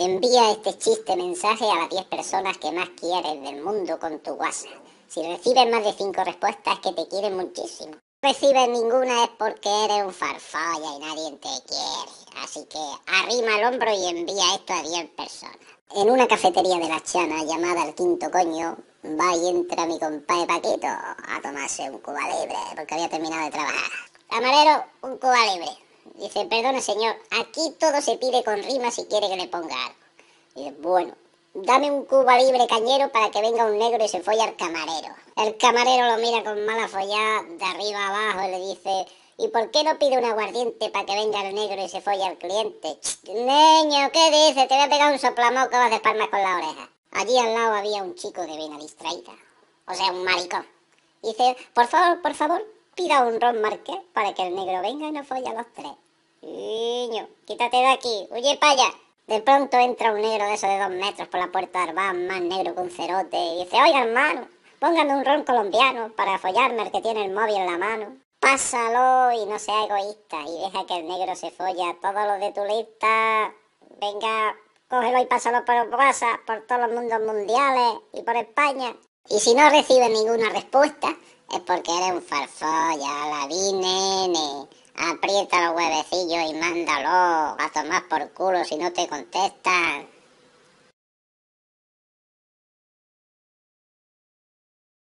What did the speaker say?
Envía este chiste mensaje a las 10 personas que más quieres del mundo con tu WhatsApp. Si recibes más de 5 respuestas es que te quieren muchísimo. No recibes ninguna es porque eres un farfalla y nadie te quiere. Así que arrima el hombro y envía esto a 10 personas. En una cafetería de la Chana llamada El Quinto Coño, va y entra mi compadre Paquito a tomarse un cuba libre porque había terminado de trabajar. Camarero, un cuba libre. Dice, perdona señor, aquí todo se pide con rima si quiere que le ponga algo. Dice, bueno, dame un cuba libre cañero para que venga un negro y se folle al camarero. El camarero lo mira con mala follada de arriba abajo y le dice, ¿y por qué no pide un aguardiente para que venga el negro y se folle al cliente? Niño, ¿qué dice Te voy a pegar un soplamoco de palmas con la oreja. Allí al lado había un chico de vena distraída, o sea, un maricón. Dice, por favor, por favor, pida un ron marqués para que el negro venga y nos folle a los tres. Niño, quítate de aquí, huye para allá. De pronto entra un negro de esos de dos metros por la puerta de Arbán, más negro con un cerote, y dice, oiga hermano, póngame un ron colombiano para follarme al que tiene el móvil en la mano. Pásalo y no sea egoísta y deja que el negro se folla a todos los de tu lista. Venga, cógelo y pásalo por WhatsApp, por todos los mundos mundiales y por España. Y si no recibe ninguna respuesta, es porque eres un farfolla, la vi, nene aprieta los huevecillos y mándalo a tomar por culo si no te contestan.